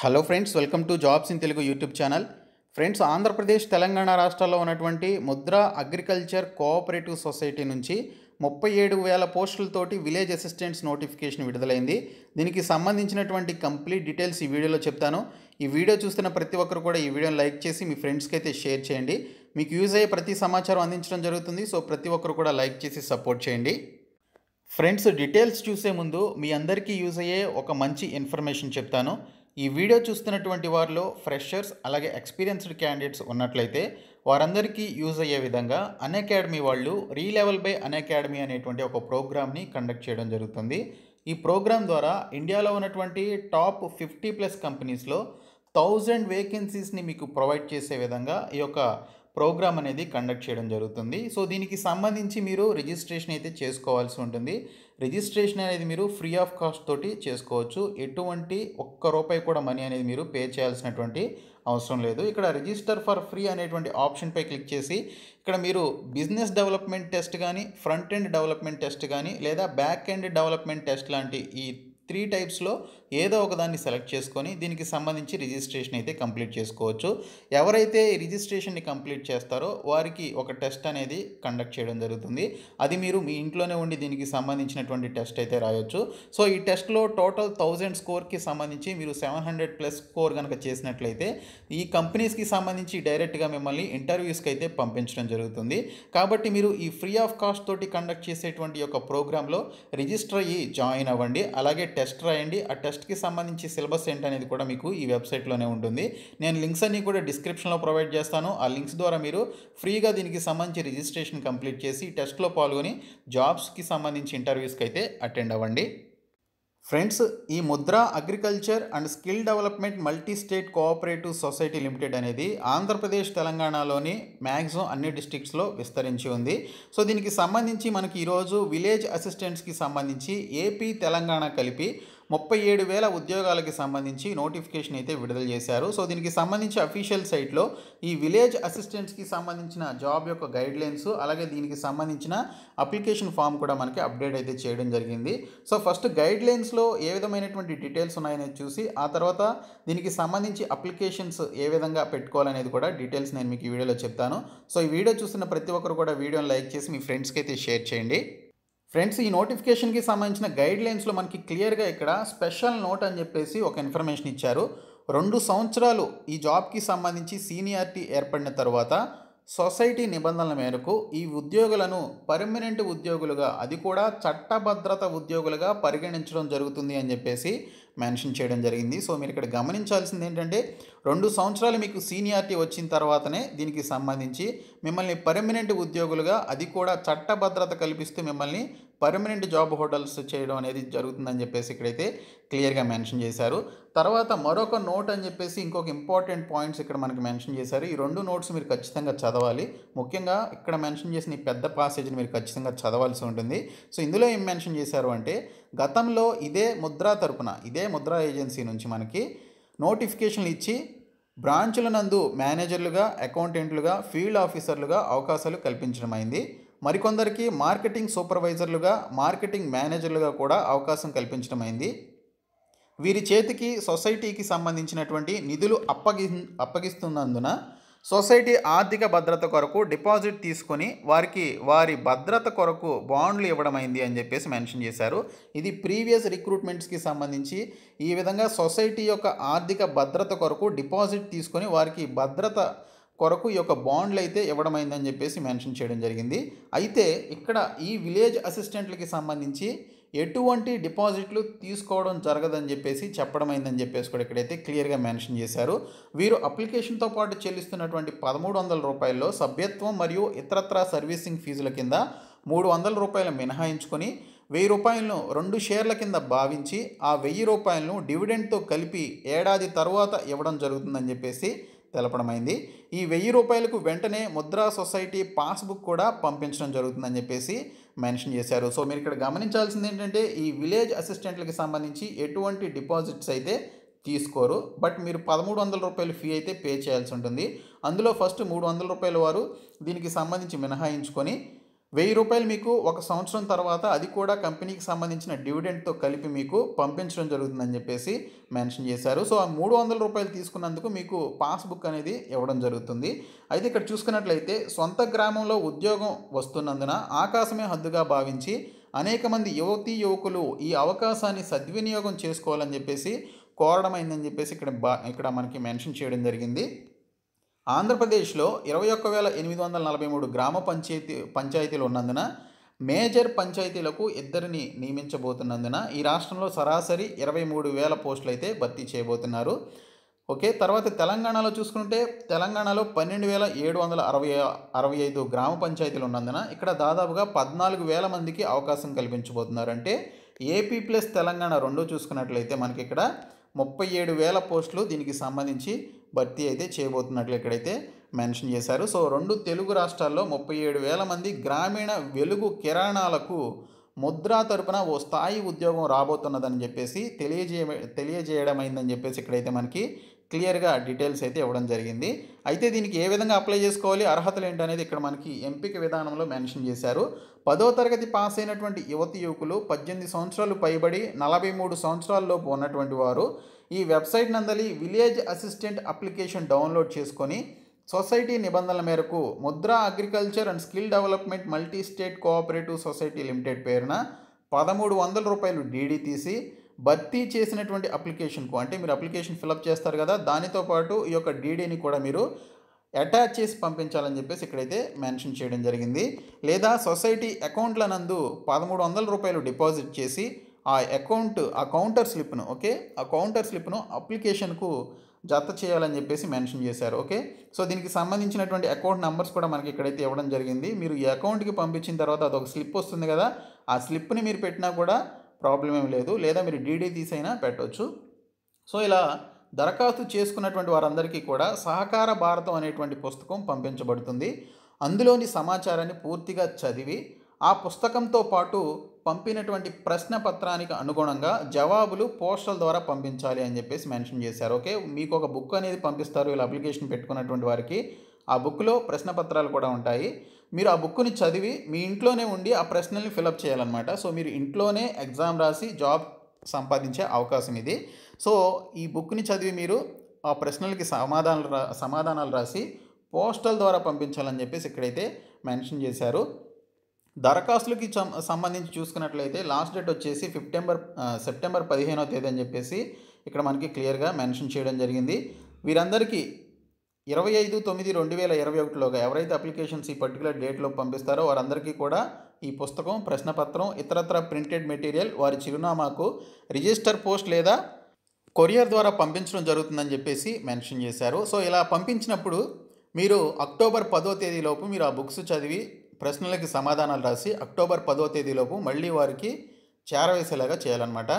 hello friends welcome to jobs in Telugu YouTube channel friends Andhra Pradesh Telangana రాష్ట్రాల్లో ఉన్నటువంటి ముద్ర అగ్రికల్చర్ కోఆపరేటివ్ సొసైటీ నుంచి ముప్పై ఏడు వేల పోస్టులతోటి విలేజ్ అసిస్టెంట్స్ నోటిఫికేషన్ విడుదలైంది దీనికి సంబంధించినటువంటి కంప్లీట్ డీటెయిల్స్ ఈ వీడియోలో చెప్తాను ఈ వీడియో చూస్తున్న ప్రతి ఒక్కరు కూడా ఈ వీడియోని లైక్ చేసి మీ ఫ్రెండ్స్కి అయితే షేర్ చేయండి మీకు యూజ్ అయ్యే ప్రతి సమాచారం అందించడం జరుగుతుంది సో ప్రతి ఒక్కరు కూడా లైక్ చేసి సపోర్ట్ చేయండి ఫ్రెండ్స్ డీటెయిల్స్ చూసే ముందు మీ అందరికీ యూజ్ అయ్యే ఒక మంచి ఇన్ఫర్మేషన్ చెప్తాను ఈ వీడియో చూస్తున్నటువంటి వారిలో ఫ్రెషర్స్ అలాగే ఎక్స్పీరియన్స్డ్ క్యాండిడేట్స్ ఉన్నట్లయితే వారందరికీ యూజ్ అయ్యే విధంగా అన్అకాడమీ వాళ్ళు రీలెవెల్ బై అన్అకాడమీ అనేటువంటి ఒక ప్రోగ్రామ్ని కండక్ట్ చేయడం జరుగుతుంది ఈ ప్రోగ్రామ్ ద్వారా ఇండియాలో ఉన్నటువంటి టాప్ ఫిఫ్టీ ప్లస్ కంపెనీస్లో థౌజండ్ వేకెన్సీస్ని మీకు ప్రొవైడ్ చేసే విధంగా ఈ యొక్క ప్రోగ్రామ్ అనేది కండక్ట్ చేయడం జరుగుతుంది సో దీనికి సంబంధించి మీరు రిజిస్ట్రేషన్ అయితే చేసుకోవాల్సి ఉంటుంది రిజిస్ట్రేషన్ అనేది మీరు ఫ్రీ ఆఫ్ కాస్ట్ తోటి చేసుకోవచ్చు ఎటువంటి ఒక్క రూపాయి కూడా మనీ అనేది మీరు పే చేయాల్సినటువంటి అవసరం లేదు ఇక్కడ రిజిస్టర్ ఫర్ ఫ్రీ అనేటువంటి ఆప్షన్పై క్లిక్ చేసి ఇక్కడ మీరు బిజినెస్ డెవలప్మెంట్ టెస్ట్ కానీ ఫ్రంట్ ఎండ్ డెవలప్మెంట్ టెస్ట్ కానీ లేదా బ్యాక్ ఎండ్ డెవలప్మెంట్ టెస్ట్ లాంటి ఈ త్రీ టైప్స్లో ఏదో ఒకదాన్ని సెలెక్ట్ చేసుకొని దీనికి సంబంధించి రిజిస్ట్రేషన్ అయితే కంప్లీట్ చేసుకోవచ్చు ఎవరైతే రిజిస్ట్రేషన్ని కంప్లీట్ చేస్తారో వారికి ఒక టెస్ట్ అనేది కండక్ట్ చేయడం జరుగుతుంది అది మీరు మీ ఇంట్లోనే ఉండి దీనికి సంబంధించినటువంటి టెస్ట్ అయితే రాయొచ్చు సో ఈ టెస్ట్లో టోటల్ థౌజండ్ స్కోర్కి సంబంధించి మీరు సెవెన్ హండ్రెడ్ ప్లస్ స్కోర్ కనుక చేసినట్లయితే ఈ కంపెనీస్కి సంబంధించి డైరెక్ట్గా మిమ్మల్ని ఇంటర్వ్యూస్కి అయితే పంపించడం జరుగుతుంది కాబట్టి మీరు ఈ ఫ్రీ ఆఫ్ కాస్ట్ తోటి కండక్ట్ చేసేటువంటి యొక్క ప్రోగ్రాంలో రిజిస్టర్ అయ్యి జాయిన్ అవ్వండి అలాగే టెస్ట్ రాయండి ఆ టెస్ట్కి సంబంధించి సిలబస్ ఏంటనేది కూడా మీకు ఈ వెబ్సైట్లోనే ఉంటుంది నేను లింక్స్ అన్నీ కూడా డిస్క్రిప్షన్లో ప్రొవైడ్ చేస్తాను ఆ లింక్స్ ద్వారా మీరు ఫ్రీగా దీనికి సంబంధించి రిజిస్ట్రేషన్ కంప్లీట్ చేసి టెస్ట్లో పాల్గొని జాబ్స్కి సంబంధించి ఇంటర్వ్యూస్కి అయితే అటెండ్ అవ్వండి ఫ్రెండ్స్ ఈ Mudra agriculture and skill development multi state cooperative society limited అనేది ఆంధ్రప్రదేశ్ తెలంగాణలోని మ్యాక్సిమం అన్ని డిస్టిక్స్లో విస్తరించి ఉంది సో దీనికి సంబంధించి మనకి ఈరోజు విలేజ్ అసిస్టెంట్స్కి సంబంధించి ఏపీ తెలంగాణ కలిపి ముప్పై ఏడు వేల ఉద్యోగాలకి సంబంధించి నోటిఫికేషన్ అయితే విడుదల చేశారు సో దీనికి సంబంధించి అఫీషియల్ సైట్లో ఈ విలేజ్ అసిస్టెంట్స్కి సంబంధించిన జాబ్ యొక్క గైడ్ లైన్స్ అలాగే దీనికి సంబంధించిన అప్లికేషన్ ఫామ్ కూడా మనకి అప్డేట్ అయితే చేయడం జరిగింది సో ఫస్ట్ గైడ్ లైన్స్లో ఏ విధమైనటువంటి డీటెయిల్స్ ఉన్నాయనేది చూసి ఆ తర్వాత దీనికి సంబంధించి అప్లికేషన్స్ ఏ విధంగా పెట్టుకోవాలనేది కూడా డీటెయిల్స్ నేను మీకు ఈ వీడియోలో చెప్తాను సో ఈ వీడియో చూసిన ప్రతి ఒక్కరు కూడా వీడియోని లైక్ చేసి మీ ఫ్రెండ్స్కి అయితే షేర్ చేయండి ఫ్రెండ్స్ ఈ నోటిఫికేషన్కి సంబంధించిన గైడ్ లైన్స్లో మనకి క్లియర్గా ఇక్కడ స్పెషల్ నోట్ అని చెప్పేసి ఒక ఇన్ఫర్మేషన్ ఇచ్చారు రెండు సంవత్సరాలు ఈ జాబ్కి సంబంధించి సీనియారిటీ ఏర్పడిన తర్వాత సొసైటీ నిబంధనల మేరకు ఈ ఉద్యోగులను పర్మనెంట్ ఉద్యోగులుగా అది కూడా చట్టభద్రత ఉద్యోగులుగా పరిగణించడం జరుగుతుంది అని చెప్పేసి మెన్షన్ చేయడం జరిగింది సో మీరు ఇక్కడ గమనించాల్సింది ఏంటంటే రెండు సంవత్సరాలు మీకు సీనియారిటీ వచ్చిన తర్వాతనే దీనికి సంబంధించి మిమ్మల్ని పర్మనెంట్ ఉద్యోగులుగా అది కూడా చట్టభద్రత కల్పిస్తూ మిమ్మల్ని పర్మనెంట్ జాబ్ హోటల్స్ చేయడం అనేది జరుగుతుందని చెప్పేసి ఇక్కడైతే క్లియర్గా మెన్షన్ చేశారు తర్వాత మరొక నోట్ అని చెప్పేసి ఇంకొక ఇంపార్టెంట్ పాయింట్స్ ఇక్కడ మనకి మెన్షన్ చేశారు ఈ రెండు నోట్స్ మీరు ఖచ్చితంగా చదవాలి ముఖ్యంగా ఇక్కడ మెన్షన్ చేసిన ఈ పెద్ద పాసేజ్ని మీరు ఖచ్చితంగా చదవాల్సి ఉంటుంది సో ఇందులో ఏం మెన్షన్ చేశారు అంటే గతంలో ఇదే ముద్రా తరపున ఇదే ముద్రా ఏజెన్సీ నుంచి మనకి నోటిఫికేషన్లు ఇచ్చి బ్రాంచుల నందు మేనేజర్లుగా అకౌంటెంట్లుగా ఫీల్డ్ ఆఫీసర్లుగా అవకాశాలు కల్పించడమైంది మరికొందరికి మార్కెటింగ్ సూపర్వైజర్లుగా మార్కెటింగ్ మేనేజర్లుగా కూడా అవకాశం కల్పించడమైంది వీరి చేతికి సొసైటీకి సంబంధించినటువంటి నిధులు అప్పగి అప్పగిస్తున్నందున సొసైటీ ఆర్థిక భద్రత కొరకు డిపాజిట్ తీసుకొని వారికి వారి భద్రత కొరకు బాండ్లు ఇవ్వడమైంది అని చెప్పేసి మెన్షన్ చేశారు ఇది ప్రీవియస్ రిక్రూట్మెంట్స్కి సంబంధించి ఈ విధంగా సొసైటీ యొక్క ఆర్థిక భద్రత కొరకు డిపాజిట్ తీసుకొని వారికి భద్రత కొరకు ఈ యొక్క బాండ్లు అయితే ఇవ్వడమైందని చెప్పేసి మెన్షన్ చేయడం జరిగింది అయితే ఇక్కడ ఈ విలేజ్ అసిస్టెంట్లకి సంబంధించి ఎటువంటి డిపాజిట్లు తీసుకోవడం జరగదని చెప్పేసి చెప్పడం అయిందని చెప్పేసి కూడా ఇక్కడైతే క్లియర్గా మెన్షన్ చేశారు వీరు అప్లికేషన్తో పాటు చెల్లిస్తున్నటువంటి పదమూడు వందల రూపాయల్లో సభ్యత్వం మరియు ఇతరత్రా సర్వీసింగ్ ఫీజుల కింద మూడు వందల రూపాయలు మినహాయించుకొని వెయ్యి రూపాయలను రెండు షేర్ల కింద భావించి ఆ వెయ్యి రూపాయలను డివిడెండ్తో కలిపి ఏడాది తర్వాత ఇవ్వడం జరుగుతుందని చెప్పేసి తెలపడమైంది ఈ వెయ్యి రూపాయలకు వెంటనే ముద్రా సొసైటీ పాస్బుక్ కూడా పంపించడం జరుగుతుందని చెప్పేసి మెన్షన్ చేశారు సో మీరు ఇక్కడ గమనించాల్సింది ఏంటంటే ఈ విలేజ్ అసిస్టెంట్లకి సంబంధించి ఎటువంటి డిపాజిట్స్ అయితే తీసుకోరు బట్ మీరు పదమూడు వందల రూపాయలు ఫీ అయితే పే చేయాల్సి ఉంటుంది అందులో ఫస్ట్ మూడు వందల రూపాయలు వారు దీనికి సంబంధించి మినహాయించుకొని వెయ్యి రూపాయలు మీకు ఒక సంవత్సరం తర్వాత అది కూడా కంపెనీకి సంబంధించిన డివిడెండ్తో కలిపి మీకు పంపించడం జరుగుతుందని చెప్పేసి మెన్షన్ చేశారు సో ఆ మూడు వందల రూపాయలు తీసుకున్నందుకు మీకు పాస్బుక్ అనేది ఇవ్వడం జరుగుతుంది అయితే ఇక్కడ చూసుకున్నట్లయితే సొంత గ్రామంలో ఉద్యోగం వస్తున్నందున ఆకాశమే హద్దుగా భావించి అనేక మంది యువతీ యువకులు ఈ అవకాశాన్ని సద్వినియోగం చేసుకోవాలని చెప్పేసి కోరడమైందని చెప్పేసి ఇక్కడ బా ఇక్కడ మనకి మెన్షన్ చేయడం జరిగింది ఆంధ్రప్రదేశ్లో ఇరవై ఒక్క వేల ఎనిమిది వందల నలభై మూడు గ్రామ పంచాయతీ పంచాయతీలు ఉన్నందున మేజర్ పంచాయతీలకు ఇద్దరిని నియమించబోతున్నందున ఈ రాష్ట్రంలో సరాసరి ఇరవై మూడు వేల పోస్టులు అయితే భర్తీ చేయబోతున్నారు ఓకే తర్వాత తెలంగాణలో చూసుకుంటే తెలంగాణలో పన్నెండు వేల ఏడు వందల అరవై అరవై ఐదు గ్రామ పంచాయతీలు ఉన్నందున ఇక్కడ దాదాపుగా పద్నాలుగు వేల మందికి అవకాశం కల్పించబోతున్నారు అంటే ఏపీ ప్లస్ తెలంగాణ రెండు చూసుకున్నట్లయితే మనకి ఇక్కడ ముప్పై ఏడు వేల పోస్టులు దీనికి సంబంధించి భర్తీ అయితే చేయబోతున్నట్లు ఇక్కడైతే మెన్షన్ చేశారు సో రెండు తెలుగు రాష్ట్రాల్లో ముప్పై ఏడు వేల మంది గ్రామీణ వెలుగు కిరాణాలకు ముద్రా తరపున ఓ స్థాయి ఉద్యోగం రాబోతున్నదని చెప్పేసి తెలియజేయ తెలియజేయడమైందని చెప్పేసి ఇక్కడైతే మనకి క్లియర్గా డీటెయిల్స్ అయితే ఇవ్వడం జరిగింది అయితే దీనికి ఏ విధంగా అప్లై చేసుకోవాలి అర్హతలు ఏంటనేది ఇక్కడ మనకి ఎంపిక విధానంలో మెన్షన్ చేశారు పదో తరగతి పాస్ అయినటువంటి యువతి యువకులు పద్దెనిమిది సంవత్సరాలు పైబడి నలభై మూడు సంవత్సరాలలోపు ఉన్నటువంటి వారు ఈ వెబ్సైట్ నందలి విలేజ్ అసిస్టెంట్ అప్లికేషన్ డౌన్లోడ్ చేసుకొని సొసైటీ నిబంధనల మేరకు Mudra agriculture and skill development multi state cooperative society limited పేరున పదమూడు వందల రూపాయలు డీడీ తీసి భర్తీ చేసినటువంటి అప్లికేషన్కు అంటే మీరు అప్లికేషన్ ఫిలప్ చేస్తారు కదా దానితో పాటు ఈ యొక్క డీడీని కూడా మీరు అటాచ్ చేసి పంపించాలని చెప్పేసి ఇక్కడైతే మెన్షన్ చేయడం జరిగింది లేదా సొసైటీ అకౌంట్ల నందు పదమూడు వందల రూపాయలు డిపాజిట్ చేసి ఆ అకౌంట్ ఆ కౌంటర్ స్లిప్ను ఓకే ఆ కౌంటర్ స్లిప్ను అప్లికేషన్కు జత చేయాలని చెప్పేసి మెన్షన్ చేశారు ఓకే సో దీనికి సంబంధించినటువంటి అకౌంట్ నెంబర్స్ కూడా మనకి ఇక్కడైతే ఇవ్వడం జరిగింది మీరు ఈ అకౌంట్కి పంపించిన తర్వాత అదొక స్లిప్ వస్తుంది కదా ఆ స్లిప్ని మీరు పెట్టినా కూడా ప్రాబ్లం ఏం లేదు లేదా మీరు డీడీ తీసైనా పెట్టవచ్చు సో ఇలా దరఖాస్తు చేసుకున్నటువంటి వారందరికీ కూడా సహకార భారతం అనేటువంటి పుస్తకం పంపించబడుతుంది అందులోని సమాచారాన్ని పూర్తిగా చదివి ఆ పుస్తకంతో పాటు పంపినటువంటి ప్రశ్న పత్రానికి అనుగుణంగా జవాబులు పోస్టల్ ద్వారా పంపించాలి అని చెప్పేసి మెన్షన్ చేశారు ఓకే మీకు ఒక బుక్ అనేది పంపిస్తారు ఇలా అప్లికేషన్ పెట్టుకున్నటువంటి వారికి ఆ బుక్లో ప్రశ్న పత్రాలు కూడా ఉంటాయి మీరు ఆ బుక్ని చదివి మీ ఇంట్లోనే ఉండి ఆ ప్రశ్నల్ని ఫిలప్ చేయాలన్నమాట సో మీరు ఇంట్లోనే ఎగ్జామ్ రాసి జాబ్ సంపాదించే అవకాశం ఇది సో ఈ బుక్ని చదివి మీరు ఆ ప్రశ్నలకి సమాధానాలు రా సమాధానాలు రాసి పోస్టల్ ద్వారా పంపించాలని చెప్పేసి ఇక్కడైతే మెన్షన్ చేశారు దరఖాస్తులకి సంబంధించి చూసుకున్నట్లయితే లాస్ట్ డేట్ వచ్చేసి ఫిఫ్టెంబర్ సెప్టెంబర్ పదిహేనో తేదీ అని చెప్పేసి ఇక్కడ మనకి క్లియర్గా మెన్షన్ చేయడం జరిగింది వీరందరికీ ఇరవై ఐదు తొమ్మిది రెండు వేల ఇరవై ఒకటిలోగా ఎవరైతే అప్లికేషన్స్ ఈ పర్టికులర్ డేట్లో పంపిస్తారో వారందరికీ కూడా ఈ పుస్తకం ప్రశ్నపత్రం ఇతరత్ర ప్రింటెడ్ మెటీరియల్ వారి చిరునామాకు రిజిస్టర్ పోస్ట్ లేదా కొరియర్ ద్వారా పంపించడం జరుగుతుందని చెప్పేసి మెన్షన్ చేశారు సో ఇలా పంపించినప్పుడు మీరు అక్టోబర్ పదో తేదీలోపు మీరు ఆ బుక్స్ చదివి ప్రశ్నలకి సమాధానాలు రాసి అక్టోబర్ పదో తేదీలోపు మళ్ళీ వారికి చేరవేసేలాగా చేయాలన్నమాట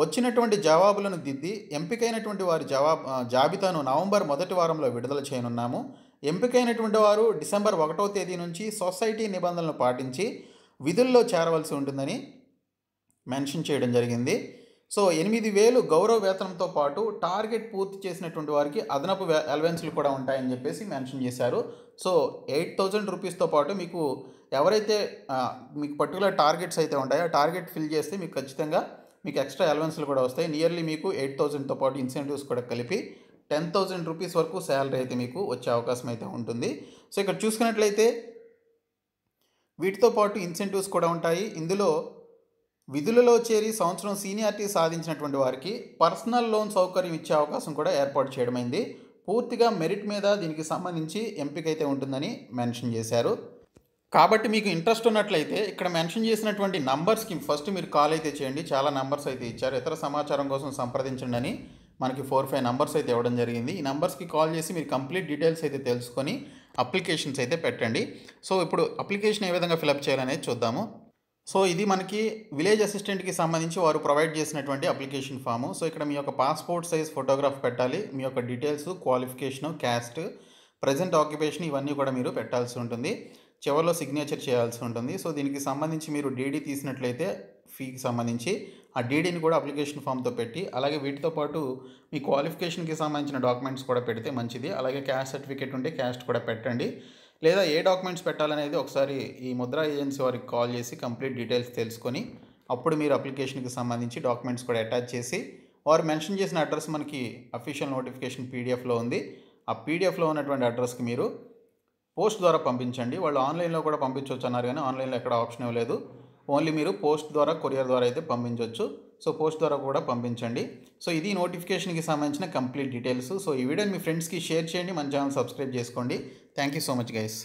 వచ్చినటువంటి జవాబులను దిద్ది ఎంపికైనటువంటి వారి జవాబు జాబితాను నవంబర్ మొదటి వారంలో విడుదల చేయనున్నాము ఎంపికైనటువంటి వారు డిసెంబర్ ఒకటో తేదీ నుంచి సొసైటీ నిబంధనలు పాటించి విధుల్లో చేరవలసి ఉంటుందని మెన్షన్ చేయడం జరిగింది సో ఎనిమిది వేలు గౌరవ వేతనంతో పాటు టార్గెట్ పూర్తి చేసినటువంటి వారికి అదనపు అలవెన్స్లు కూడా ఉంటాయని చెప్పేసి మెన్షన్ చేశారు సో ఎయిట్ థౌజండ్ రూపీస్తో పాటు మీకు ఎవరైతే మీకు పర్టికులర్ టార్గెట్స్ అయితే ఉంటాయో టార్గెట్ ఫిల్ చేస్తే మీకు ఖచ్చితంగా మీకు ఎక్స్ట్రా అలవెన్స్లు కూడా వస్తాయి నియర్లీ మీకు ఎయిట్ థౌజండ్తో పాటు ఇన్సెంటివ్స్ కూడా కలిపి టెన్ థౌజండ్ రూపీస్ వరకు శాలరీ అయితే మీకు వచ్చే అవకాశం అయితే ఉంటుంది సో ఇక్కడ చూసుకున్నట్లయితే వీటితో పాటు ఇన్సెంటివ్స్ కూడా ఉంటాయి ఇందులో విధులలో చేరి సంవత్సరం సీనియారిటీ సాధించినటువంటి వారికి పర్సనల్ లోన్ సౌకర్యం ఇచ్చే అవకాశం కూడా ఏర్పాటు చేయడమైంది పూర్తిగా మెరిట్ మీద దీనికి సంబంధించి ఎంపిక అయితే ఉంటుందని మెన్షన్ చేశారు కాబట్టి మీకు ఇంట్రెస్ట్ ఉన్నట్లయితే ఇక్కడ మెన్షన్ చేసినటువంటి నంబర్స్కి ఫస్ట్ మీరు కాల్ అయితే చేయండి చాలా నంబర్స్ అయితే ఇచ్చారు ఇతర సమాచారం కోసం సంప్రదించండి అని మనకి ఫోర్ ఫైవ్ నంబర్స్ అయితే ఇవ్వడం జరిగింది ఈ నంబర్స్కి కాల్ చేసి మీరు కంప్లీట్ డీటెయిల్స్ అయితే తెలుసుకొని అప్లికేషన్స్ అయితే పెట్టండి సో ఇప్పుడు అప్లికేషన్ ఏ విధంగా ఫిలప్ చేయాలనేది చూద్దాము సో ఇది మనకి విలేజ్ అసిస్టెంట్కి సంబంధించి వారు ప్రొవైడ్ చేసినటువంటి అప్లికేషన్ ఫాము సో ఇక్కడ మీ యొక్క పాస్పోర్ట్ సైజ్ ఫోటోగ్రాఫ్ పెట్టాలి మీ యొక్క details qualification caste present occupation ఇవన్నీ కూడా మీరు పెట్టాల్సి ఉంటుంది చివరిలో సిగ్నేచర్ చేయాల్సి ఉంటుంది సో దీనికి సంబంధించి మీరు డీడీ తీసినట్లయితే ఫీకి సంబంధించి ఆ డీడీని కూడా అప్లికేషన్ ఫామ్తో పెట్టి అలాగే వీటితో పాటు మీ క్వాలిఫికేషన్కి సంబంధించిన డాక్యుమెంట్స్ కూడా పెడితే మంచిది అలాగే క్యాస్ట్ సర్టిఫికేట్ ఉంటే క్యాష్ కూడా పెట్టండి లేదా ఏ డాక్యుమెంట్స్ పెట్టాలనేది ఒకసారి ఈ ముద్రా ఏజెన్సీ వారికి కాల్ చేసి కంప్లీట్ డీటెయిల్స్ తెలుసుకొని అప్పుడు మీరు అప్లికేషన్కి సంబంధించి డాక్యుమెంట్స్ కూడా అటాచ్ చేసి వారు మెన్షన్ చేసిన అడ్రస్ మనకి అఫీషియల్ నోటిఫికేషన్ పీడిఎఫ్లో ఉంది ఆ పీడిఎఫ్లో ఉన్నటువంటి అడ్రస్కి మీరు పోస్ట్ ద్వారా పంపించండి వాళ్ళు ఆన్లైన్లో కూడా పంపించవచ్చు అన్నారు కానీ ఆన్లైన్లో ఎక్కడ ఆప్షన్ ఇవ్వలేదు ఓన్లీ మీరు పోస్ట్ ద్వారా కొరియర్ ద్వారా అయితే పంపించవచ్చు సో పోస్ట్ ద్వారా కూడా పంపించండి సో ఇది నోటిఫికేషన్కి సంబంధించిన కంప్లీట్ డీటెయిల్స్ సో ఈ వీడియోని మీ ఫ్రెండ్స్కి షేర్ చేయండి మన ఛానల్ సబ్స్క్రైబ్ చేసుకోండి thank you so much guys